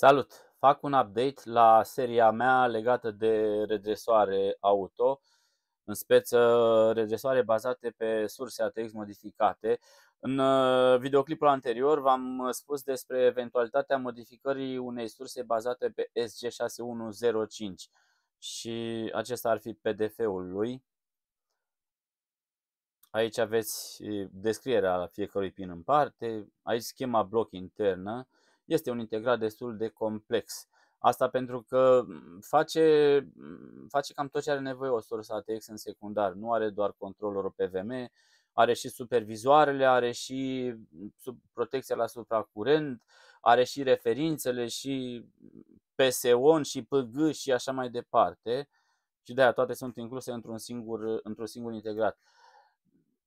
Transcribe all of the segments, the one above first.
Salut! Fac un update la seria mea legată de redresoare auto, în speță redresoare bazate pe surse ATX modificate. În uh, videoclipul anterior v-am uh, spus despre eventualitatea modificării unei surse bazate pe SG6105 și acesta ar fi PDF-ul lui. Aici aveți uh, descrierea fiecărui pin în parte, aici schema bloc internă, este un integrat destul de complex. Asta pentru că mm, face, mm, face cam tot ce are nevoie o sursă ATX în secundar. Nu are doar controllerul PVM, are și supervizoarele, are și mm, sub protecția la supracurent, are și referințele și PSO, și PG și așa mai departe. Și de aia toate sunt incluse într-un singur, într-un singur integrat.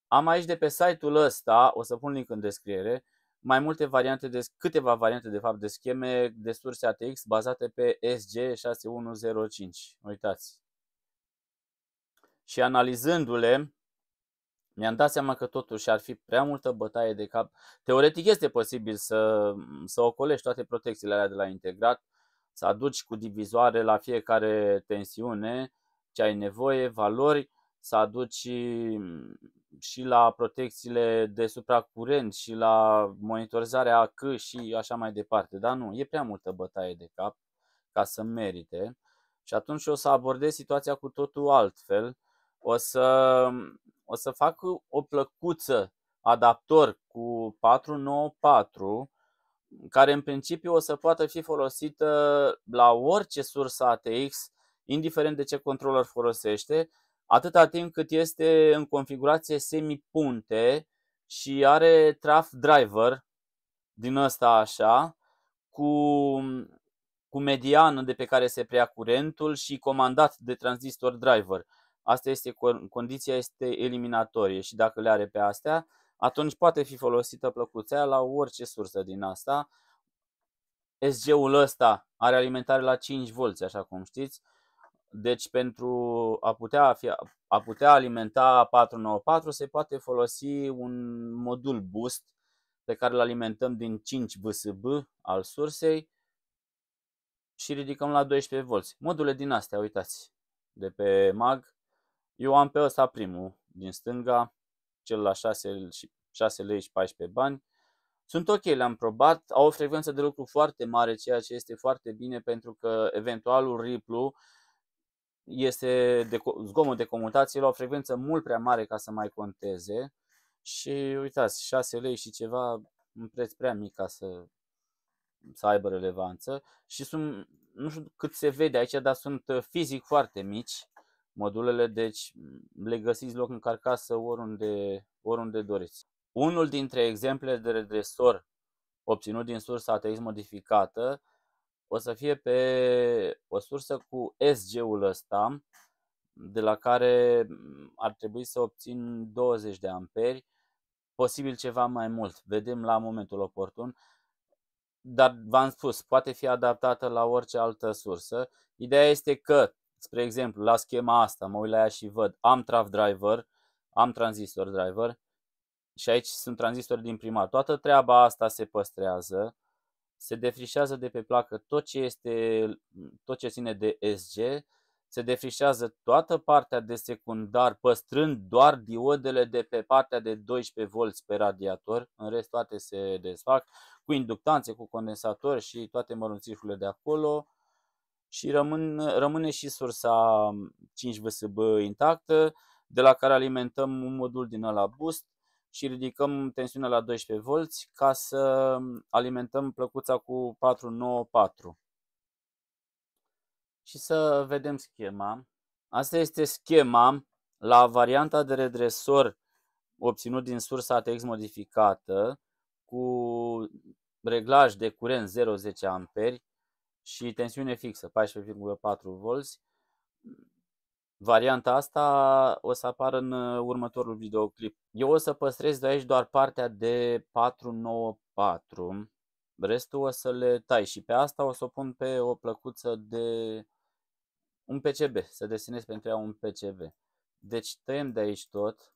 Am aici de pe site-ul ăsta, o să pun link în descriere, mai multe variante, de, câteva variante de fapt de scheme de surse ATX bazate pe SG6105. Uitați. Și analizându-le, mi-am dat seama că totuși ar fi prea multă bătaie de cap. Teoretic este posibil să, să ocolești toate protecțiile alea de la integrat, să aduci cu divizoare la fiecare tensiune ce ai nevoie, valori, să aduci și la protecțiile de supracurent și la monitorizarea AC și așa mai departe. Dar nu, e prea multă bătaie de cap ca să merite. Și atunci o să abordez situația cu totul altfel. O să, o să fac o plăcuță adaptor cu 494 care în principiu o să poată fi folosită la orice sursă ATX, indiferent de ce controller folosește, atâta timp cât este în configurație semi-punte și are traf driver din ăsta așa, cu, cu mediană de pe care se preia curentul și comandat de transistor driver. Asta este condiția este eliminatorie și dacă le are pe astea, atunci poate fi folosită plăcuțea la orice sursă din asta. SG-ul ăsta are alimentare la 5V, așa cum știți, deci pentru a putea, fi, a putea alimenta 494 se poate folosi un modul boost pe care îl alimentăm din 5 BSB al sursei și ridicăm la 12V. Module din astea, uitați, de pe mag. Eu am pe ăsta primul din stânga, cel la 6, 6 lei și 14 bani. Sunt ok, le-am probat, au o frecvență de lucru foarte mare, ceea ce este foarte bine pentru că eventualul riplu este de, zgomot de comutație la o frecvență mult prea mare ca să mai conteze și uitați, 6 lei și ceva, un preț prea mic ca să, să aibă relevanță și sunt, nu știu cât se vede aici, dar sunt uh, fizic foarte mici modulele, deci mm, le găsiți loc în carcasă oriunde, oriunde doriți. Unul dintre exemple de redresor obținut din sursa ATX modificată o să fie pe o sursă cu SG-ul ăsta, de la care mm, ar trebui să obțin 20 de amperi, posibil ceva mai mult, vedem la momentul oportun, dar v-am spus, poate fi adaptată la orice altă sursă. Ideea este că, spre exemplu, la schema asta, mă uit la ea și văd, am traf driver, am transistor driver și aici sunt transistori din primar. Toată treaba asta se păstrează, se defrișează de pe placă tot ce, este, tot ce ține de SG, se defrișează toată partea de secundar, păstrând doar diodele de pe partea de 12 V pe radiator, în rest toate se desfac, cu inductanțe, cu condensator și toate mărunțișurile de acolo și rămân, rămâne și sursa 5 VSB intactă, de la care alimentăm un modul din ăla boost, și ridicăm tensiunea la 12 V ca să alimentăm plăcuța cu 494. Și să vedem schema. Asta este schema la varianta de redresor obținut din sursa ATX modificată cu reglaj de curent 0,10 A și tensiune fixă 14,4 V Varianta asta o să apară în uh, următorul videoclip. Eu o să păstrez de aici doar partea de 494, restul o să le tai și pe asta o să o pun pe o plăcuță de un PCB, să desenez pentru ea un PCB. Deci tăiem de aici tot,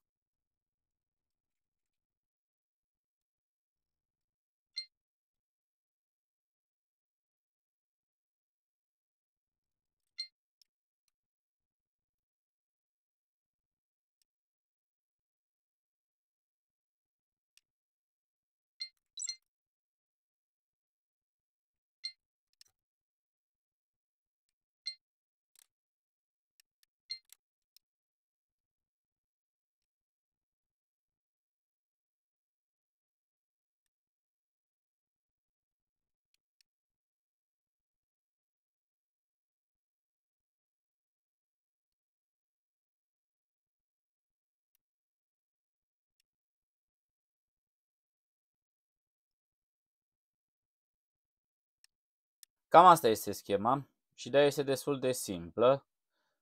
Cam asta este schema și de este destul de simplă.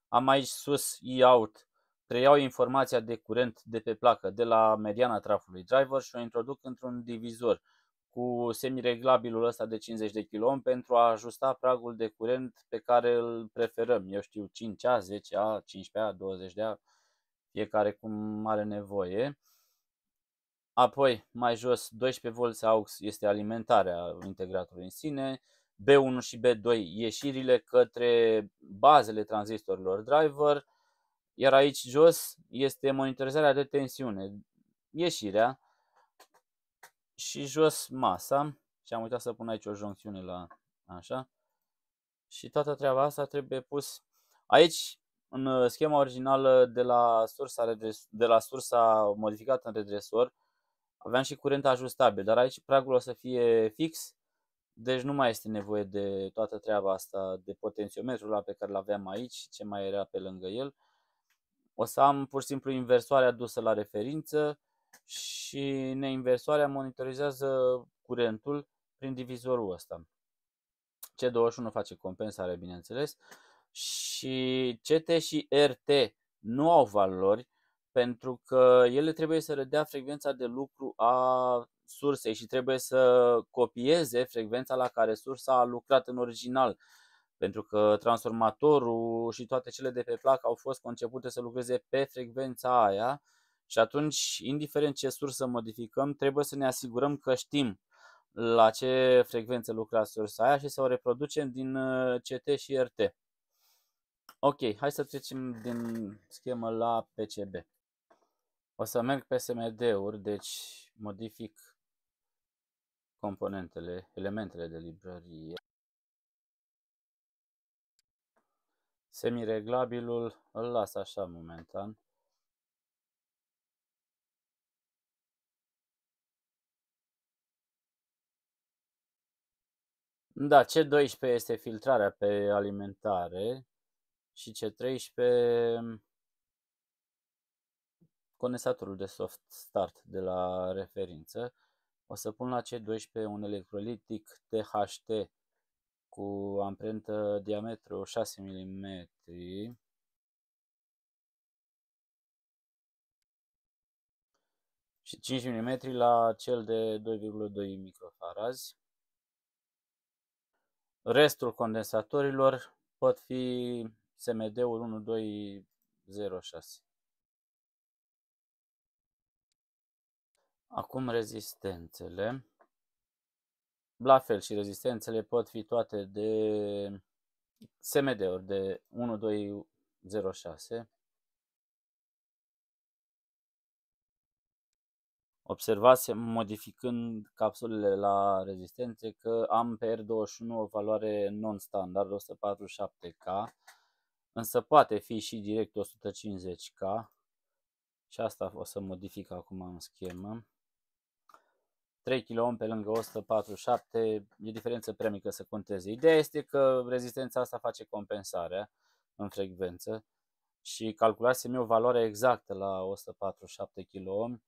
Am aici sus e-out, preiau informația de curent de pe placă de la mediana trafului driver și o introduc într-un divizor cu semireglabilul ăsta de 50 de kΩ pentru a ajusta pragul de curent pe care îl preferăm. Eu știu 5A, 10A, 15A, 20A, fiecare cum are nevoie. Apoi, mai jos, 12V aux este alimentarea integratorului în sine, B1 și B2 ieșirile către bazele tranzistorilor driver, iar aici jos este monitorizarea de tensiune, ieșirea și jos masa și am uitat să pun aici o joncțiune la așa și toată treaba asta trebuie pus aici în uh, schema originală de la sursa, redres, de la sursa modificată în redresor aveam și curent ajustabil, dar aici pragul o să fie fix deci nu mai este nevoie de toată treaba asta, de potențiometrul ăla pe care îl aveam aici și ce mai era pe lângă el. O să am pur și simplu inversoarea dusă la referință și neinversoarea monitorizează curentul prin divizorul ăsta. C21 face compensare, bineînțeles, și CT și RT nu au valori pentru că ele trebuie să redea frecvența de lucru a sursei și trebuie să copieze frecvența la care sursa a lucrat în original. Pentru că transformatorul și toate cele de pe placă au fost concepute să lucreze pe frecvența aia și atunci, indiferent ce sursă modificăm, trebuie să ne asigurăm că știm la ce frecvență lucra sursa aia și să o reproducem din uh, CT și RT. Ok, hai să trecem din schemă la PCB. O să merg pe SMD-uri, deci modific componentele, elementele de librărie. Semireglabilul îl las așa momentan. Da, C12 este filtrarea pe alimentare și C13 mm, condensatorul de soft start de la referință. O să pun la C12 un electrolitic THT cu amprentă diametru 6 mm. și 5 mm la cel de 2,2 microfarazi. Restul condensatorilor pot fi SMD-ul 1206. Acum rezistențele. La fel și rezistențele pot fi toate de SMD-uri de 6. Observați modificând capsulele la rezistențe că am pe R21 o valoare non-standard 147K, însă poate fi și direct 150K și asta o să modific acum în schemă. 3 kOhm pe lângă 147, e diferență prea mică să conteze. Ideea este că rezistența asta face compensarea în frecvență și calculasem eu valoarea exactă la 147 kOhm,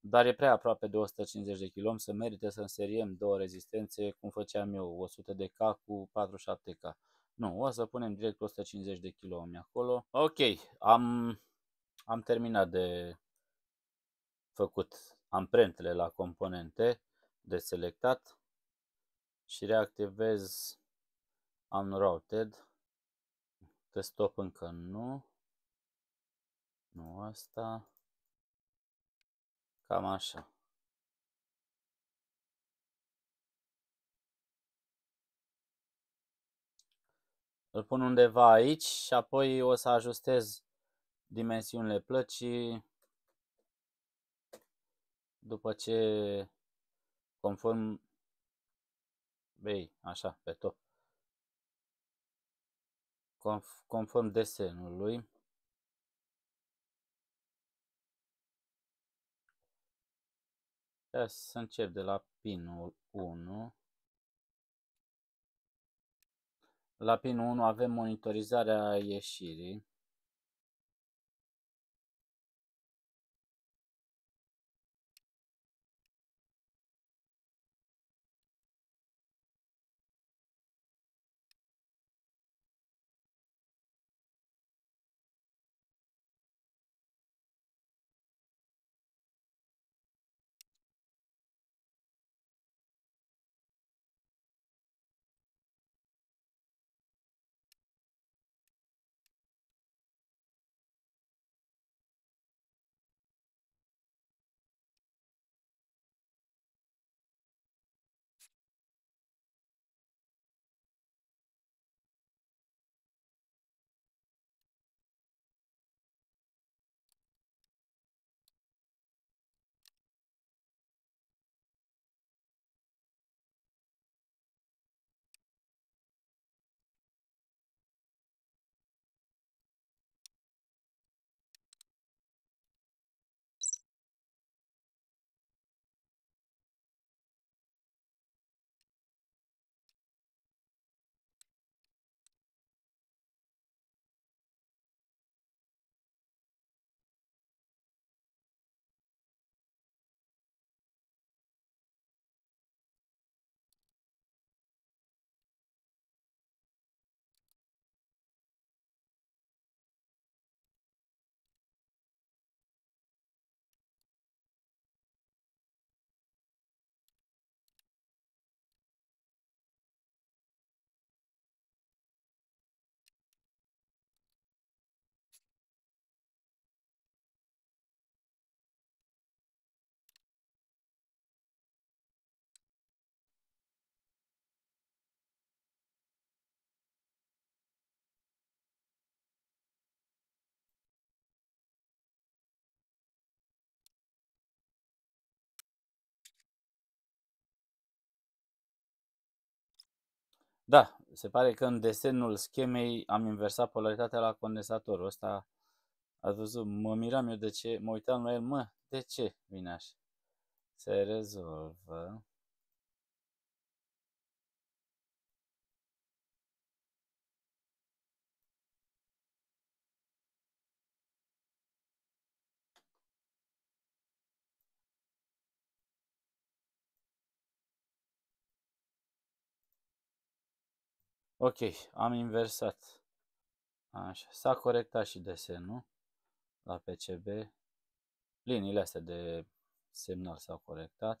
dar e prea aproape de 150 de kOhm să merite să înseriem două rezistențe cum făceam eu, 100 de K cu 47K. Nu, o să punem direct 150 de kOhm acolo. Ok, am, am terminat de făcut amprentele la componente de selectat și reactivez unrouted că stop încă nu nu asta cam așa îl pun undeva aici și apoi o să ajustez dimensiunile plăcii după ce, conform ei, așa, pe top, conform desenului, să încep de la pinul 1. La pinul 1 avem monitorizarea ieșirii. Da, se pare că în desenul schemei am inversat polaritatea la condensatorul ăsta. ați văzut, mă miram eu de ce, mă uitam la el, mă, de ce vine așa? Se rezolvă. Ok, am inversat. Așa, s-a corectat și desenul la PCB. Liniile astea de semnal s-au corectat.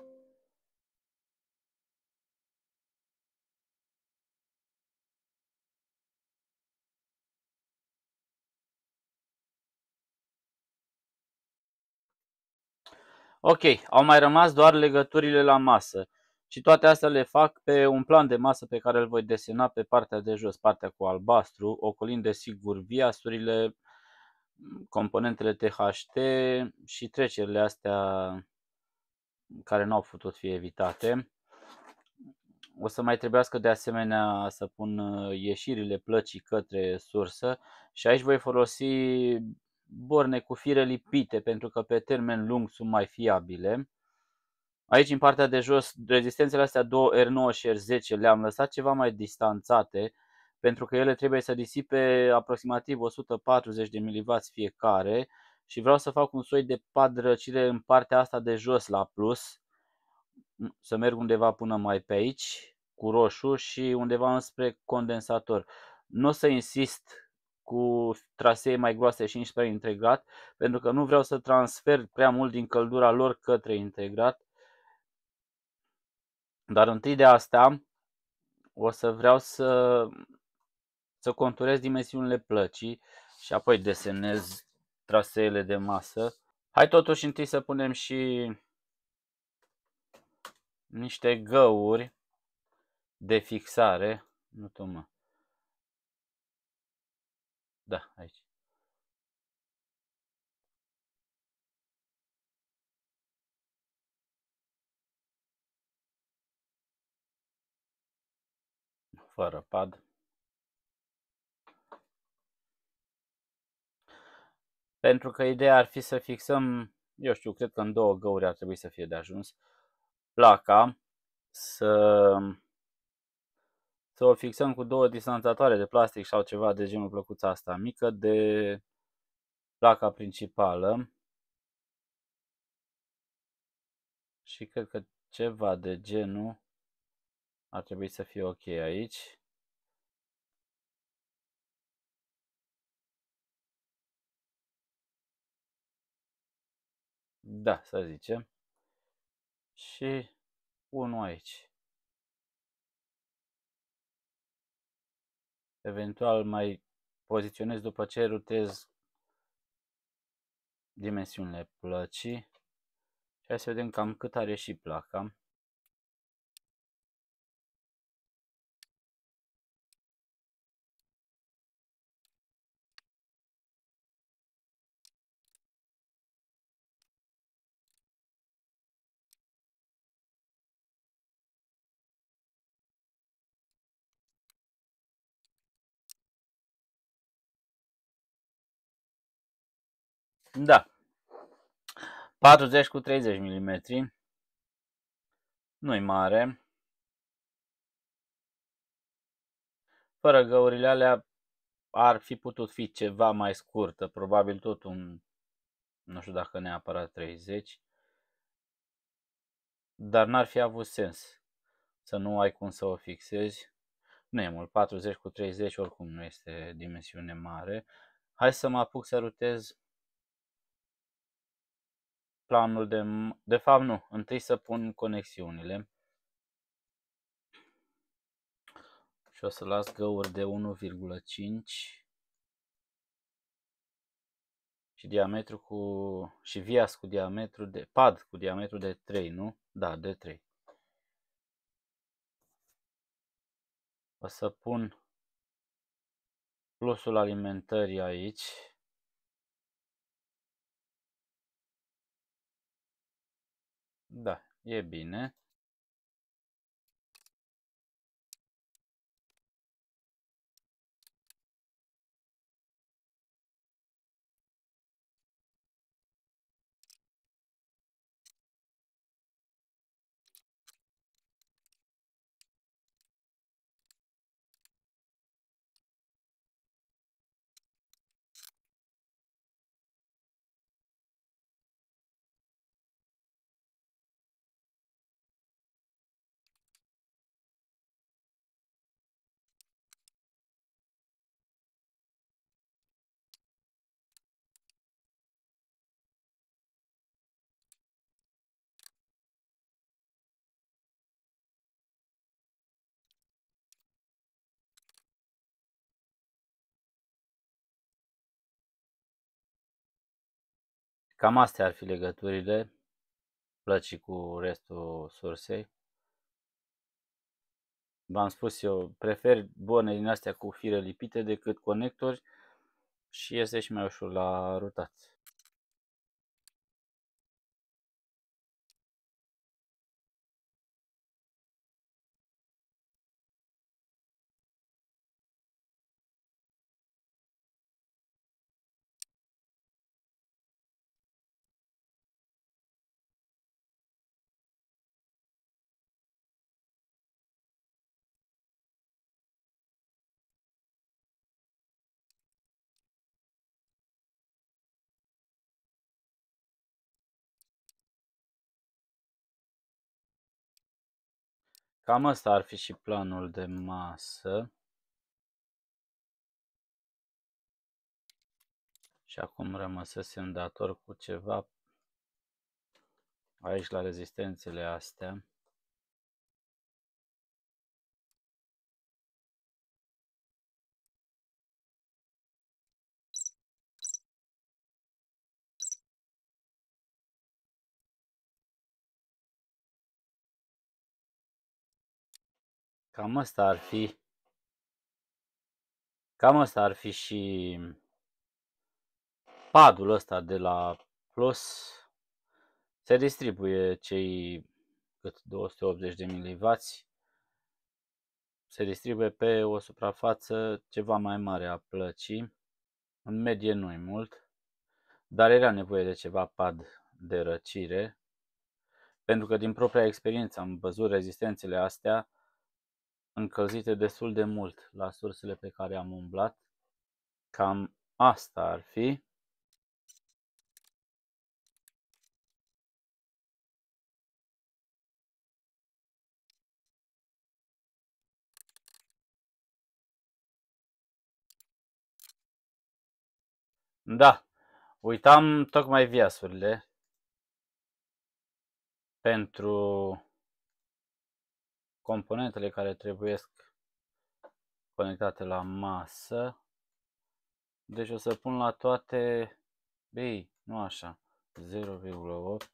Ok, au mai rămas doar legăturile la masă și toate astea le fac pe un plan de masă pe care îl voi desena pe partea de jos, partea cu albastru, ocolind desigur viasurile, componentele THT și trecerile astea care nu au putut fi evitate. O să mai trebuiască de asemenea să pun ieșirile plăcii către sursă și aici voi folosi borne cu fire lipite pentru că pe termen lung sunt mai fiabile. Aici în partea de jos rezistențele astea 2 R9 și R10 le-am lăsat ceva mai distanțate pentru că ele trebuie să disipe aproximativ 140 de mW fiecare și vreau să fac un soi de pad răcire în partea asta de jos la plus să merg undeva până mai pe aici cu roșu și undeva înspre condensator. Nu o să insist cu trasee mai groase și înspre integrat, pentru că nu vreau să transfer prea mult din căldura lor către integrat. Dar întâi de asta o să vreau să, să conturez dimensiunile plăcii și apoi desenez traseele de masă. Hai totuși întâi să punem și niște găuri de fixare. Nu tu mă. Da, aici. Fără pad. Pentru că ideea ar fi să fixăm, eu știu, cred că în două găuri ar trebui să fie de ajuns, placa, să să o fixăm cu două distanțatoare de plastic sau ceva de genul plăcuța asta mică de placa principală. Și cred că ceva de genul ar trebui să fie ok aici. Da, să zicem. Și unul aici. eventual mai poziționez după ce rutez dimensiunile plăcii. Și hai să vedem cam cât are și placa. Da. 40 cu 30 mm. Nu-i mare. Fără găurile alea ar fi putut fi ceva mai scurtă, probabil tot un, nu știu dacă neapărat 30, dar n-ar fi avut sens să nu ai cum să o fixezi. Nu e mult, 40 cu 30 oricum nu este dimensiune mare. Hai să mă apuc să rutez planul de... De fapt, nu. Întâi să pun conexiunile. Și o să las găuri de 1,5 și diametru cu și vias cu diametru de pad cu diametru de 3, nu? Da, de 3. O să pun plusul alimentării aici. Da, e bine. Cam astea ar fi legăturile, plăcii cu restul sursei. V-am spus eu, prefer borne din astea cu fire lipite decât conectori și este și mai ușor la rutat. Cam asta ar fi și planul de masă. Și acum rămăsesem dator cu ceva aici la rezistențele astea. Cam asta ar fi. Cam asta ar fi și padul ăsta de la Plus. Se distribuie cei cât 280 de milivați Se distribuie pe o suprafață ceva mai mare a plăcii. În medie nu-i mult, dar era nevoie de ceva pad de răcire, pentru că din propria experiență am văzut rezistențele astea încălzite destul de mult la sursele pe care am umblat. Cam asta ar fi. Da, uitam tocmai viasurile pentru componentele care trebuie conectate la masă. Deci o să pun la toate, ei, nu așa, 0,8.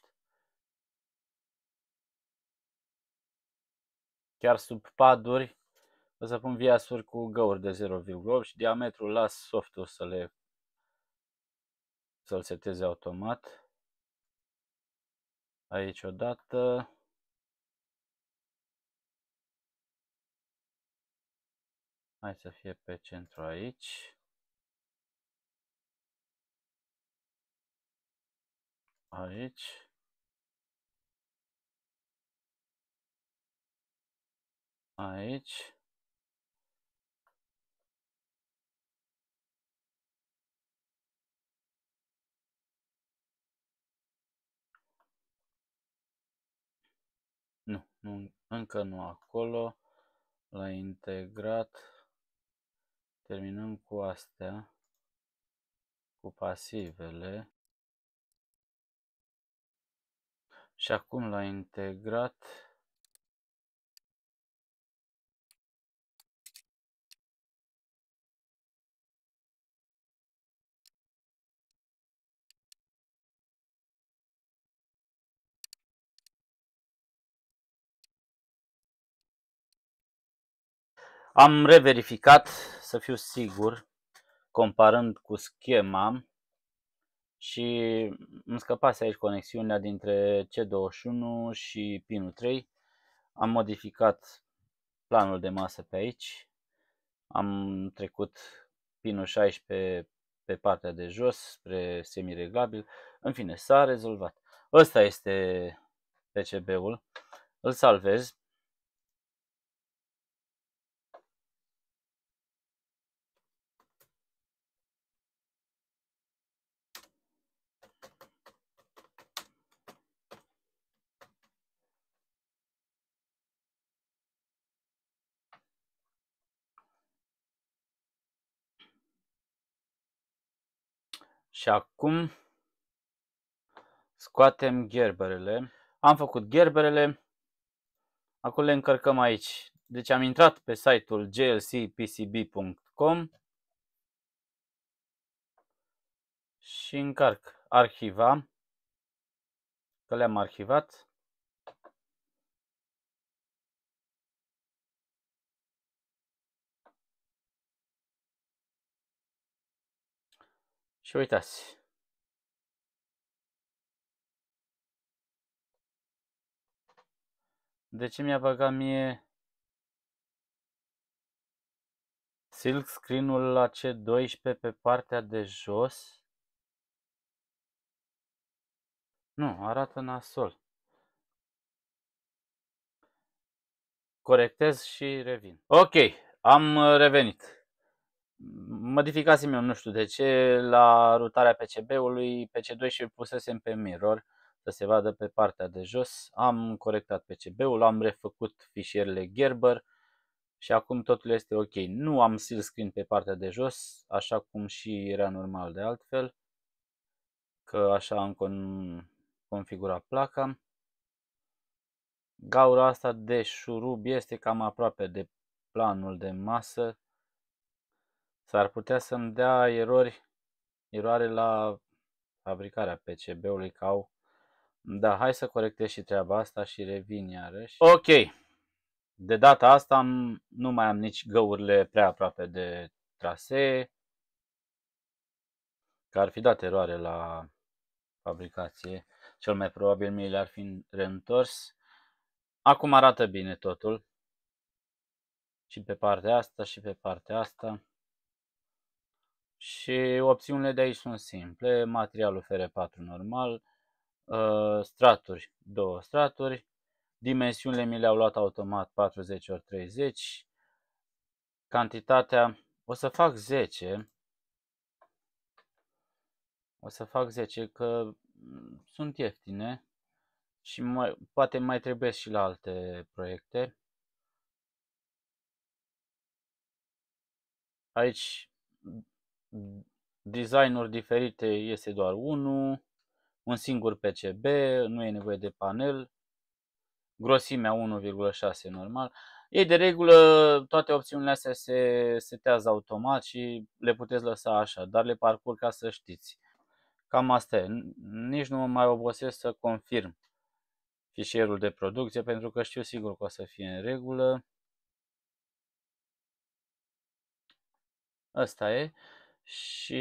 Chiar sub paduri o să pun viasuri cu găuri de 0,8 și diametrul las softul să le să-l seteze automat. Aici odată. Hai să fie pe centru aici. Aici. Aici. Nu, nu, încă nu acolo. L-a integrat Terminăm cu astea, cu pasivele. Și acum la integrat Am reverificat să fiu sigur, comparând cu schema și îmi scăpase aici conexiunea dintre C21 și pinul 3. Am modificat planul de masă pe aici, am trecut pinul 16 pe partea de jos spre semireglabil. În fine, s-a rezolvat. Ăsta este PCB-ul. Îl salvez Și acum scoatem gerberele. Am făcut gerberele. Acum le încărcăm aici. Deci am intrat pe site-ul glcpcb.com și încarc arhiva, că le-am arhivat. Și uitați. De ce mi-a băgat mie silk screen-ul la C12 pe partea de jos? Nu, arată nasol. Corectez și revin. Ok, am uh, revenit modificasem eu, nu știu de ce, la rutarea PCB-ului, 2 și pusesem pe mirror să se vadă pe partea de jos. Am corectat PCB-ul, am refăcut fișierele Gerber și acum totul este ok. Nu am seal screen pe partea de jos, așa cum și era normal de altfel, că așa am configurat placa. Gaura asta de șurub este cam aproape de planul de masă, S-ar putea să-mi dea erori, eroare la fabricarea PCB-ului cau. Da, hai să corectez și treaba asta și revin iarăși. Ok, de data asta am, nu mai am nici găurile prea aproape de trasee, că ar fi dat eroare la fabricație. Cel mai probabil mi le-ar fi reîntors. Acum arată bine totul. Și pe partea asta și pe partea asta. Și opțiunile de aici sunt simple, materialul FR4 normal, uh, straturi, două straturi, dimensiunile mi le-au luat automat 40 x 30, cantitatea, o să fac 10, o să fac 10 că mm, sunt ieftine și mai, poate mai trebuie și la alte proiecte. Aici designuri diferite este doar unul, un singur PCB, nu e nevoie de panel, grosimea 1,6 normal. Ei, de regulă, toate opțiunile astea se setează automat și le puteți lăsa așa, dar le parcurg ca să știți. Cam asta e. Nici nu mă mai obosesc să confirm fișierul de producție, pentru că știu sigur că o să fie în regulă. Asta e și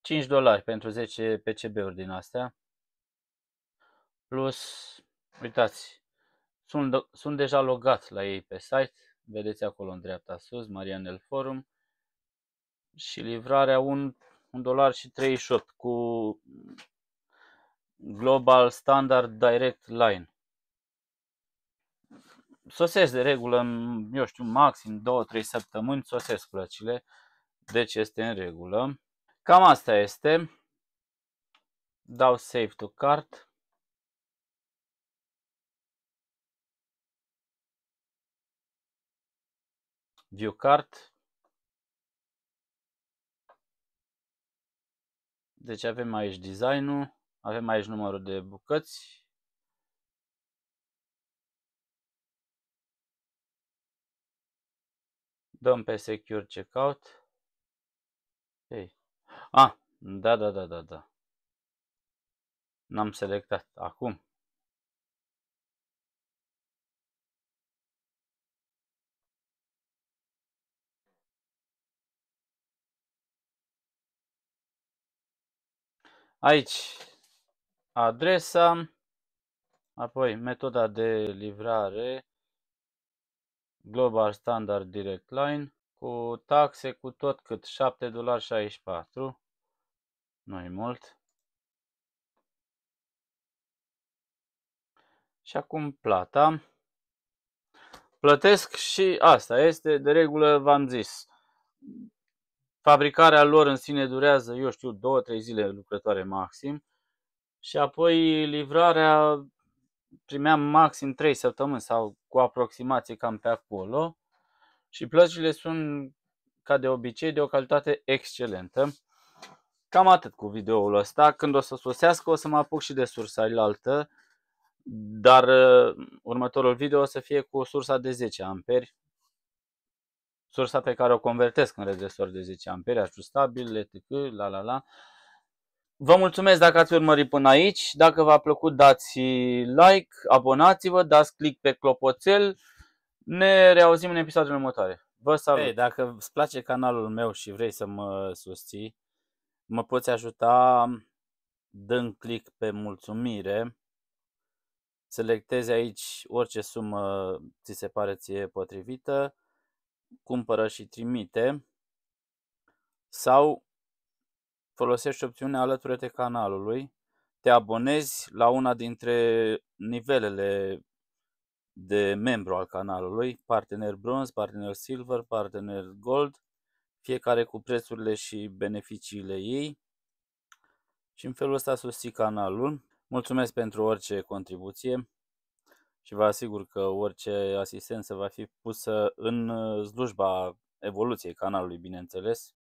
5 dolari pentru 10 PCB-uri din astea. Plus, uitați, sunt, sunt deja logat la ei pe site, vedeți acolo în dreapta sus, Marianel Forum și livrarea 1 dolar și 38 cu Global Standard Direct Line. Sosesc de regulă în, eu știu, maxim 2-3 săptămâni, sosesc plăcile. Deci este în regulă. Cam asta este. Dau save to cart. View cart. Deci avem aici designul, avem aici numărul de bucăți, dăm pe Secure Checkout. Ei. A, ah, da, da, da, da, da. N-am selectat. Acum. Aici adresa, apoi metoda de livrare, global standard direct line, cu taxe, cu tot cât 7 dolari 64, nu e mult. Și acum plata. Plătesc și asta este, de regulă v-am zis, fabricarea lor în sine durează, eu știu, 2-3 zile lucrătoare maxim și apoi livrarea primeam maxim 3 săptămâni sau cu aproximație cam pe acolo și plăcile sunt, ca de obicei, de o calitate excelentă. Cam atât cu videoul ăsta. Când o să sosească, o să mă apuc și de sursa altă, dar uh, următorul video o să fie cu sursa de 10 amperi, sursa pe care o convertesc în rezistor de 10 amperi, ajustabil, etc, la la la. Vă mulțumesc dacă ați urmărit până aici, dacă v-a plăcut dați like, abonați-vă, dați click pe clopoțel, ne reauzim în episodul următoare. Vă salut! Hey, dacă îți place canalul meu și vrei să mă susții, mă poți ajuta dând click pe mulțumire, selectezi aici orice sumă ți se pare ție potrivită, cumpără și trimite sau folosești opțiunea alătură-te canalului, te abonezi la una dintre nivelele de membru al canalului, partener bronz, partener silver, partener gold, fiecare cu prețurile și beneficiile ei și în felul ăsta susții canalul. Mulțumesc pentru orice contribuție și vă asigur că orice asistență va fi pusă în uh, slujba evoluției canalului, bineînțeles.